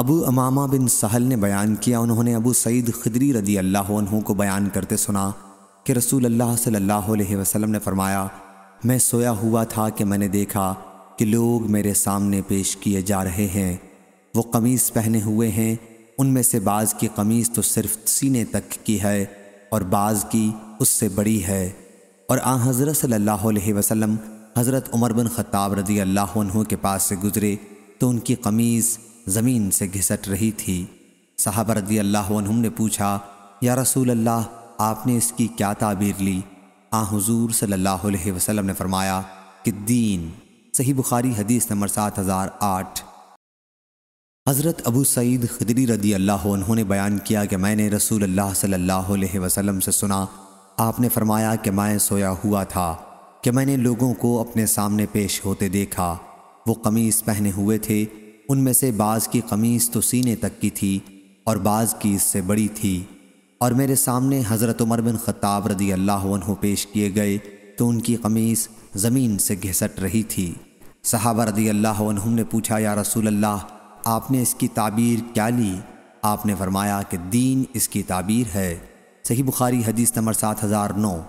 ابو امامہ بن سہل نے بیان کیا انہوں نے ابو سعید خدری رضی اللہ عنہ کو بیان کرتے سنا کہ رسول اللہ صلی اللہ علیہ وسلم نے فرمایا میں سویا ہوا تھا کہ میں نے دیکھا کہ لوگ میرے سامنے پیش کیے جا رہے ہیں وہ قمیض پہنے ہوئے ہیں ان میں سے بعض کی قمیض تو صرف سینے تک کی ہے اور بعض کی اس سے بڑی ہے اور آ حضرت صلی اللہ علیہ وسلم حضرت عمر بن خطاب رضی اللہ عنہ کے پاس سے گزرے تو ان کی قمیض زمین سے گھسٹ رہی تھی صحابہ رضی اللہ عنہم نے پوچھا یا رسول اللہ آپ نے اس کی کیا تعبیر لی آ حضور صلی اللہ علیہ وسلم نے فرمایا کہ دین صحیح بخاری حدیث نمبر سات ہزار آٹھ حضرت ابو سعید خدری رضی اللہ عنہ نے بیان کیا کہ میں نے رسول اللہ صلی اللہ علیہ وسلم سے سنا آپ نے فرمایا کہ میں سویا ہوا تھا کہ میں نے لوگوں کو اپنے سامنے پیش ہوتے دیکھا وہ قمیص پہنے ہوئے تھے ان میں سے بعض کی قمیص تو سینے تک کی تھی اور بعض کی اس سے بڑی تھی اور میرے سامنے حضرت عمر بن خطاب رضی اللہ عنہ پیش کیے گئے تو ان کی قمیص زمین سے گھسٹ رہی تھی صحابہ رضی اللہ عنہ نے پوچھا یا رسول اللہ آپ نے اس کی تعبیر کیا لی آپ نے فرمایا کہ دین اس کی تعبیر ہے صحیح بخاری حدیث نمبر سات ہزار نو